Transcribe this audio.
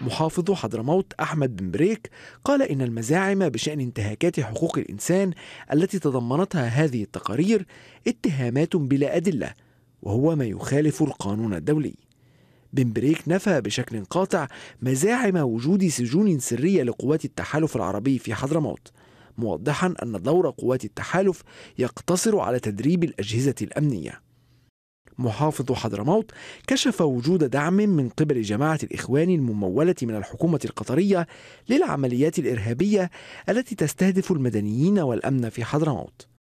محافظ حضرموت أحمد بن بريك قال إن المزاعم بشأن انتهاكات حقوق الإنسان التي تضمنتها هذه التقارير اتهامات بلا أدلة وهو ما يخالف القانون الدولي بن بريك نفى بشكل قاطع مزاعم وجود سجون سرية لقوات التحالف العربي في حضرموت موضحا أن دور قوات التحالف يقتصر على تدريب الأجهزة الأمنية محافظ حضرموت كشف وجود دعم من قبل جماعة الإخوان الممولة من الحكومة القطرية للعمليات الإرهابية التي تستهدف المدنيين والأمن في حضرموت